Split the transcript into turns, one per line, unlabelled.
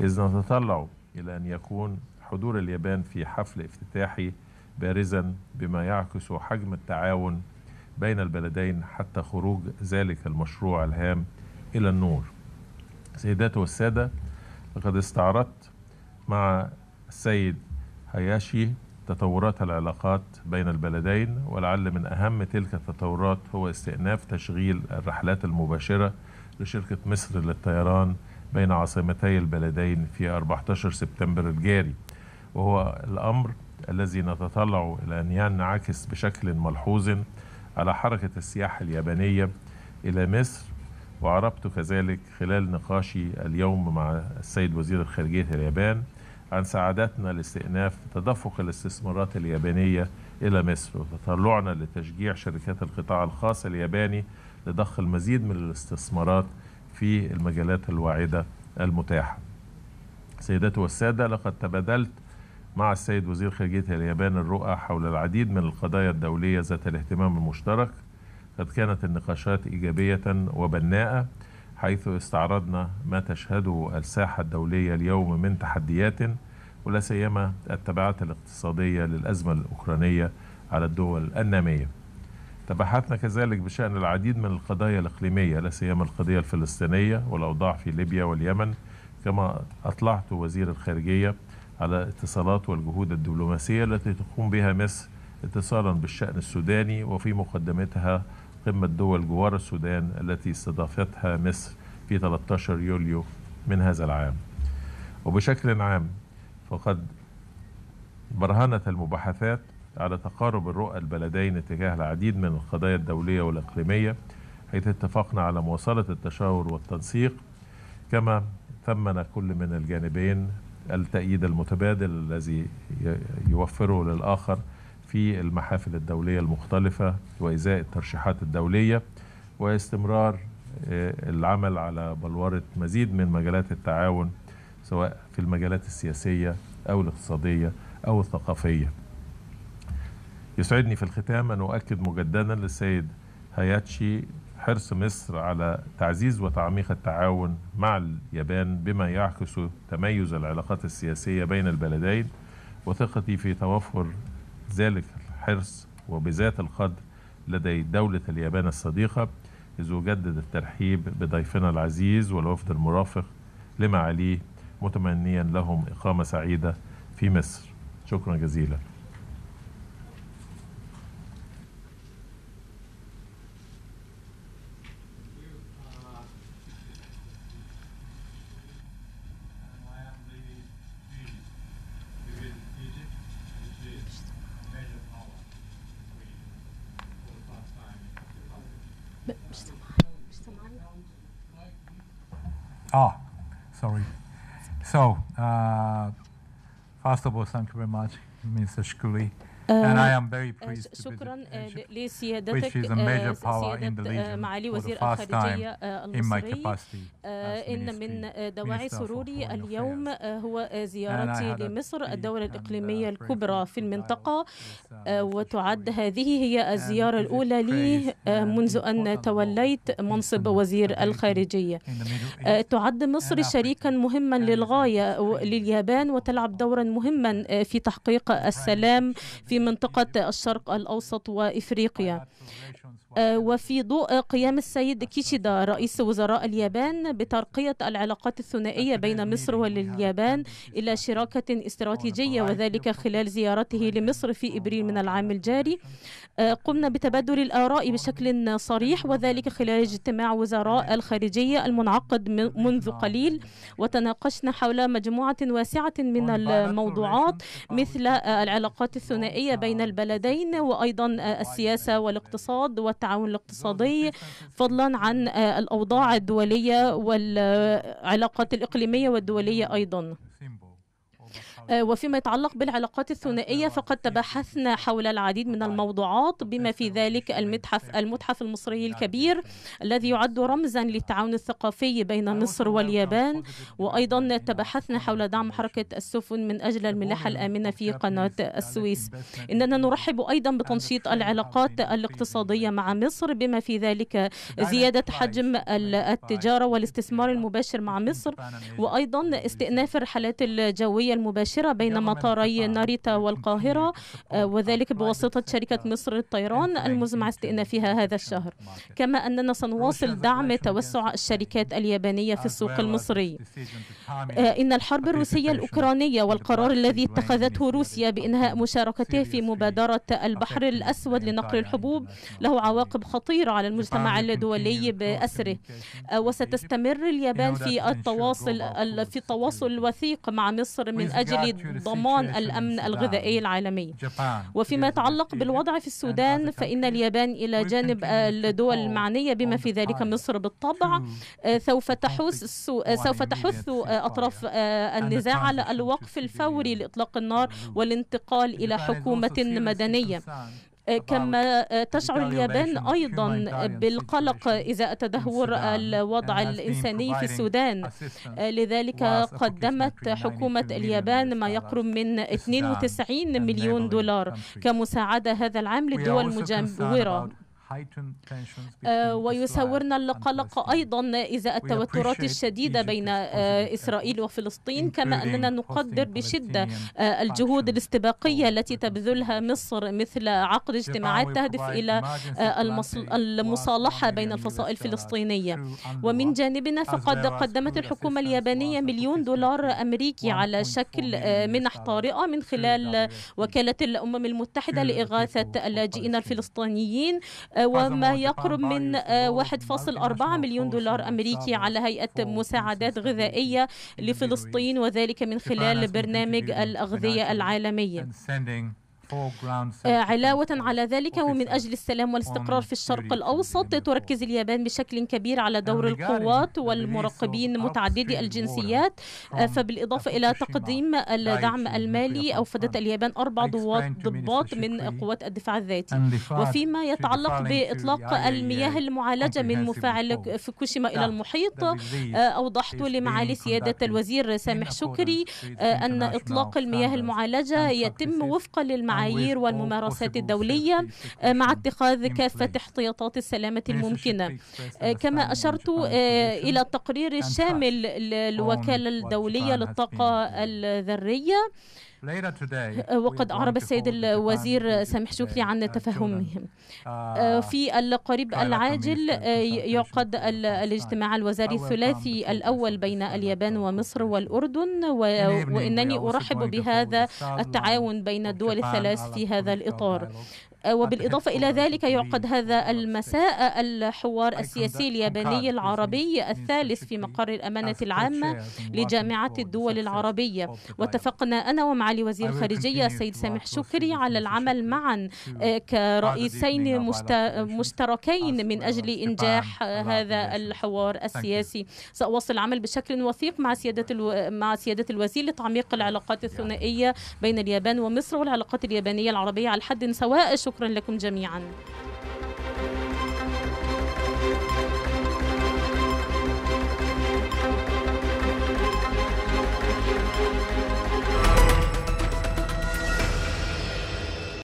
إذ نتطلع إلى أن يكون حضور اليابان في حفل افتتاحي بارزا بما يعكس حجم التعاون بين البلدين حتى خروج ذلك المشروع الهام إلى النور سيدات والسادة لقد استعرضت مع السيد هياشي تطورات العلاقات بين البلدين ولعل من أهم تلك التطورات هو استئناف تشغيل الرحلات المباشرة لشركة مصر للطيران بين عاصمتي البلدين في 14 سبتمبر الجاري وهو الأمر الذي نتطلع إلى أن ينعكس بشكل ملحوظ على حركة السياحة اليابانية إلى مصر وعربت كذلك خلال نقاشي اليوم مع السيد وزير الخارجية اليابان عن سعادتنا لاستئناف تدفق الاستثمارات اليابانية إلى مصر وتطلعنا لتشجيع شركات القطاع الخاص الياباني لضخ المزيد من الاستثمارات في المجالات الواعدة المتاحة سيداتي والسادة لقد تبادلت مع السيد وزير خارجية اليابان الرؤى حول العديد من القضايا الدولية ذات الاهتمام المشترك قد كانت النقاشات إيجابية وبناءة حيث استعرضنا ما تشهده الساحة الدولية اليوم من تحديات ولا سيما التبعات الاقتصادية للأزمة الأوكرانية على الدول النامية تبحثنا كذلك بشأن العديد من القضايا الإقليمية لا سيما القضية الفلسطينية والأوضاع في ليبيا واليمن كما أطلعت وزير الخارجية على اتصالات والجهود الدبلوماسية التي تقوم بها مصر اتصالا بالشأن السوداني وفي مقدمتها قمة دول جوار السودان التي استضافتها مصر في 13 يوليو من هذا العام وبشكل عام فقد برهنت المباحثات على تقارب الرؤى البلدين تجاه العديد من القضايا الدولية والإقليمية حيث اتفقنا على مواصلة التشاور والتنسيق كما ثمن كل من الجانبين التأييد المتبادل الذي يوفره للآخر في المحافل الدولية المختلفة وإزاء الترشيحات الدولية واستمرار آه، العمل على بلورة مزيد من مجالات التعاون سواء في المجالات السياسية أو الاقتصادية أو الثقافية يسعدني في الختام أن أؤكد مجددا للسيد هياتشي حرص مصر على تعزيز وتعميق التعاون مع اليابان بما يعكس تميز العلاقات السياسية بين البلدين وثقتي في توفر ذلك الحرص وبذات القدر لدي دولة اليابان الصديقة إذ أجدد الترحيب بضيفنا العزيز والوفد المرافق لمعاليه متمنيا لهم إقامة سعيدة في مصر شكرا جزيلا
Ah, sorry. So, uh, first of all, thank you very much, Mr. Shkuli. And I آه، am very آه، pleased شكرا آه، لسيادتك سيادة معالي وزير الخارجية المصري إن من دواعي سروري اليوم هو زيارتي لمصر الدولة uh, الإقليمية الكبرى في المنطقة uh, وتعد هذه هي الزيارة الأولى لي منذ أن توليت منصب وزير الخارجية تعد مصر شريكا مهما للغاية لليابان وتلعب دورا مهما في تحقيق السلام في في منطقة الشرق الأوسط وإفريقيا وفي ضوء قيام السيد كيشيدا رئيس وزراء اليابان بترقية العلاقات الثنائية بين مصر واليابان إلى شراكة استراتيجية وذلك خلال زيارته لمصر في إبريل من العام الجاري آه، قمنا بتبادل الآراء بشكل صريح وذلك خلال اجتماع وزراء الخارجية المنعقد منذ قليل وتناقشنا حول مجموعة واسعة من الموضوعات مثل آه، العلاقات الثنائية بين البلدين وأيضا آه، السياسة والاقتصاد والتعليم التعاون الاقتصادي فضلا عن آه، الأوضاع الدولية والعلاقات الإقليمية والدولية أيضا آه، وفيما يتعلق بالعلاقات الثنائية فقد تباحثنا حول العديد من طيب. الموضوعات بما في ذلك المتحف طيب. المتحف المصري نعم، الكبير الذي يعد رمزا للتعاون الثقافي بين مصر طيب. واليابان وأيضا تباحثنا حول دعم حركة السفن من أجل الملاحة الآمنة في قناة السويس إننا نرحب أيضا بتنشيط العلاقات الاقتصادية مع مصر بما في ذلك زيادة حجم التجارة والاستثمار المباشر مع مصر وأيضا استئناف الرحلات الجوية المباشرة مباشرة بين مطاري ناريتا والقاهرة آه، وذلك بواسطة شركة مصر للطيران المزمع استئنافها هذا الشهر كما أننا سنواصل دعم توسع الشركات اليابانية في السوق المصري آه، إن الحرب الروسية الأوكرانية والقرار الذي اتخذته روسيا بإنهاء مشاركته في مبادرة البحر الأسود لنقل الحبوب له عواقب خطيرة على المجتمع الدولي بأسره آه، وستستمر اليابان في التواصل في التواصل الوثيق مع مصر من أجل لاجل ضمان الأمن الغذائي العالمي وفيما يتعلق بالوضع في السودان فإن اليابان إلى جانب الدول آه، المعنية بما في ذلك مصر بالطبع آه، سوف تحث سوف تحث آه، أطراف النزاع على الوقف الفوري لإطلاق النار والانتقال إلى حكومة مدنية آه، كما آه، تشعر اليابان أيضا بالقلق إذا تدهور الوضع الإنساني في السودان آه، لذلك قدمت حكومة اليابان ما يقرب من 92 مليون دولار كمساعدة هذا العام للدول المجاورة آه، ويساورنا القلق أيضا إزاء التوترات الشديدة بين آه، إسرائيل وفلسطين كما أننا نقدر بشدة آه، الجهود الاستباقية التي تبذلها مصر مثل عقد اجتماعات تهدف إلى المصالحة بين الفصائل الفلسطينية ومن جانبنا فقد قدمت الحكومة اليابانية مليون دولار أمريكي على شكل منح طارئة من خلال وكالة الأمم المتحدة لإغاثة اللاجئين الفلسطينيين آه، وما يقرب من 1.4 آه، مليون دولار أمريكي على هيئة مساعدات غذائية لفلسطين وذلك من خلال برنامج الأغذية العالمية. آه، علاوة على ذلك ومن أجل السلام والاستقرار في الشرق الأوسط تركز اليابان بشكل كبير على دور القوات والمراقبين متعددي الجنسيات آه، فبالإضافة إلى تقديم الدعم المالي أوفدت اليابان أربع ضباط من قوات الدفاع الذاتي وفيما يتعلق بإطلاق المياه المعالجة من مفاعل فوكوشيما إلى المحيط آه، أوضحت لمعالي سيادة الوزير سامح شكري أن إطلاق المياه المعالجة يتم وفقا للمعلومات المعايير والممارسات الدولية آه، مع اتخاذ كافة احتياطات السلامة الممكنة طيب، آه، كما أشرت آه، إلى التقرير الشامل للوكالة الدولية للطاقة الذرية وقد أعرب السيد الوزير سامح uh, شكري عن uh, تفهمهم uh, آه، في القريب العاجل آه، يعقد الاجتماع الوزاري الثلاثي الأول بين اليابان ومصر والأردن وإنني أرحب بهذا التعاون بين الدول الثلاث في هذا الإطار آه، وبالإضافة إلى ذلك يعقد هذا المساء الحوار السياسي الياباني العربي الثالث في مقر الأمانة العامة لجامعة الدول العربية واتفقنا أنا ومعالي وزير الخارجية السيد سامح شكري على العمل معا آه، كرئيسين مشتركين من أجل إنجاح هذا الحوار السياسي سأواصل العمل بشكل وثيق مع سيادة الو... مع سيادة الوزير لتعميق العلاقات الثنائية بين اليابان ومصر والعلاقات اليابانية العربية على حد سواء شكرا شكرا لكم جميعا